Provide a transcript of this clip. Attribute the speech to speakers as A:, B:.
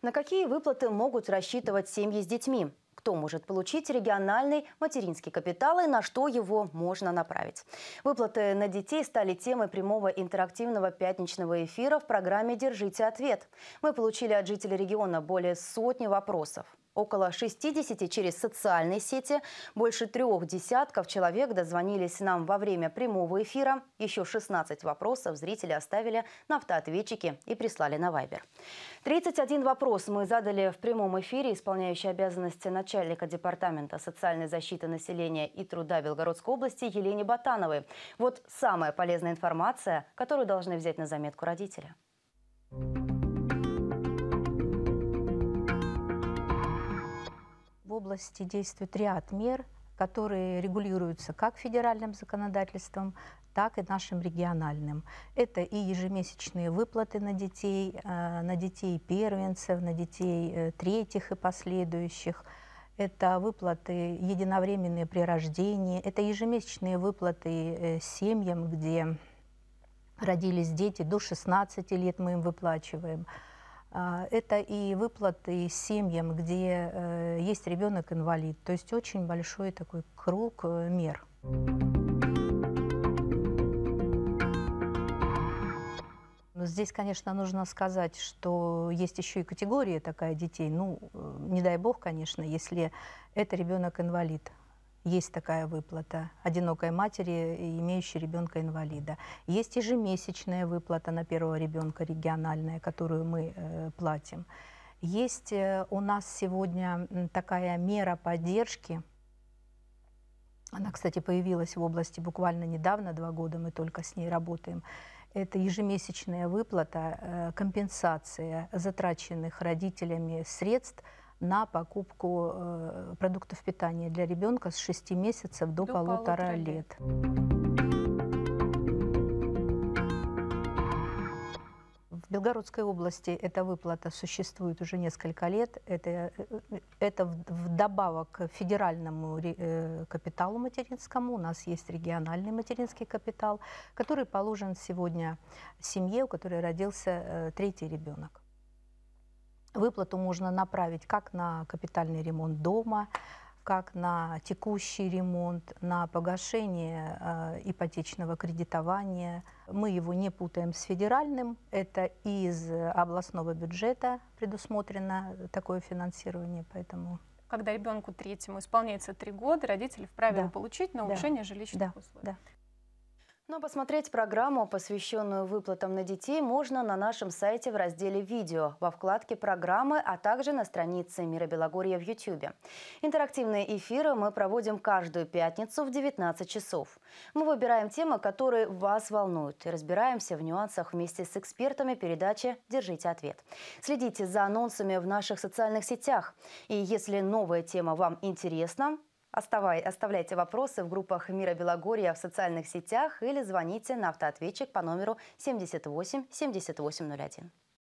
A: На какие выплаты могут рассчитывать семьи с детьми? кто может получить региональный материнский капитал и на что его можно направить. Выплаты на детей стали темой прямого интерактивного пятничного эфира в программе «Держите ответ». Мы получили от жителей региона более сотни вопросов около 60 через социальные сети. Больше трех десятков человек дозвонились нам во время прямого эфира. Еще 16 вопросов зрители оставили на автоответчике и прислали на Вайбер. 31 вопрос мы задали в прямом эфире исполняющей обязанности начальника Департамента социальной защиты населения и труда Белгородской области Елене Батановой. Вот самая полезная информация, которую должны взять на заметку родители. Thank you.
B: области действует ряд мер, которые регулируются как федеральным законодательством, так и нашим региональным. Это и ежемесячные выплаты на детей, э, на детей первенцев, на детей э, третьих и последующих. Это выплаты единовременные при рождении, это ежемесячные выплаты э, семьям, где родились дети до 16 лет, мы им выплачиваем. А, это и выплаты семьям, где э, есть ребенок-инвалид. То есть очень большой такой круг э, мер. Здесь, конечно, нужно сказать, что есть еще и категория такая детей. Ну, э, не дай бог, конечно, если это ребенок-инвалид есть такая выплата одинокой матери, э, имеющей ребенка-инвалида. Есть ежемесячная выплата на первого ребенка региональная, которую мы э, платим. Есть э, у нас сегодня такая мера поддержки. Она, кстати, появилась в области буквально недавно, два года мы только с ней работаем. Это ежемесячная выплата, э, компенсация затраченных родителями средств – на покупку э, продуктов питания для ребенка с 6 месяцев до, до полутора, полутора лет. В Белгородской области эта выплата существует уже несколько лет. Это, э, это вдобавок к федеральному э, капиталу материнскому. У нас есть региональный материнский капитал, который положен сегодня семье, у которой родился э, третий ребенок. Выплату можно направить как на капитальный ремонт дома, как на текущий ремонт, на погашение э, ипотечного кредитования. Мы его не путаем с федеральным, это из областного бюджета предусмотрено такое финансирование, поэтому... Когда ребенку третьему исполняется три года, родители вправе да. получить на улучшение да. жилищных да. условий. Да.
A: Но посмотреть программу, посвященную выплатам на детей, можно на нашем сайте в разделе «Видео», во вкладке «Программы», а также на странице «Мира Белогорья» в YouTube. Интерактивные эфиры мы проводим каждую пятницу в 19 часов. Мы выбираем темы, которые вас волнуют, и разбираемся в нюансах вместе с экспертами передачи «Держите ответ». Следите за анонсами в наших социальных сетях. И если новая тема вам интересна, Оставай, оставляйте вопросы в группах «Мира Белогорья» в социальных сетях или звоните на автоответчик по номеру 78 7801.